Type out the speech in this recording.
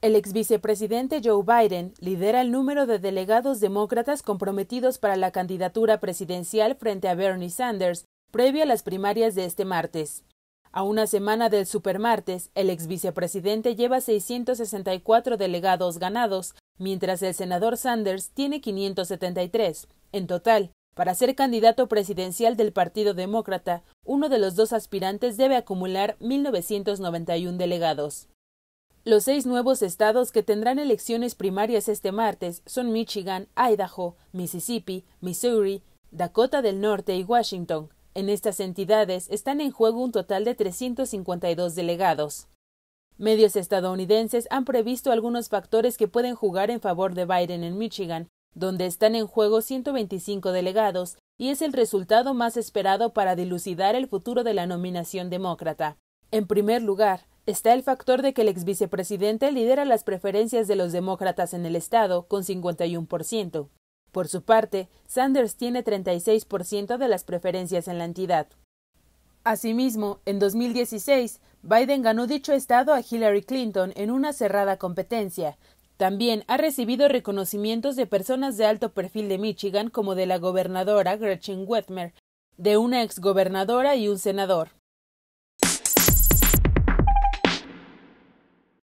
El ex vicepresidente Joe Biden lidera el número de delegados demócratas comprometidos para la candidatura presidencial frente a Bernie Sanders, previo a las primarias de este martes. A una semana del supermartes, el ex vicepresidente lleva 664 delegados ganados, mientras el senador Sanders tiene 573. En total, para ser candidato presidencial del Partido Demócrata, uno de los dos aspirantes debe acumular 1.991 delegados. Los seis nuevos estados que tendrán elecciones primarias este martes son Michigan, Idaho, Mississippi, Missouri, Dakota del Norte y Washington. En estas entidades están en juego un total de 352 delegados. Medios estadounidenses han previsto algunos factores que pueden jugar en favor de Biden en Michigan, donde están en juego 125 delegados, y es el resultado más esperado para dilucidar el futuro de la nominación demócrata. En primer lugar, Está el factor de que el exvicepresidente lidera las preferencias de los demócratas en el estado, con 51%. Por su parte, Sanders tiene 36% de las preferencias en la entidad. Asimismo, en 2016, Biden ganó dicho estado a Hillary Clinton en una cerrada competencia. También ha recibido reconocimientos de personas de alto perfil de Michigan como de la gobernadora Gretchen Whitmer, de una exgobernadora y un senador.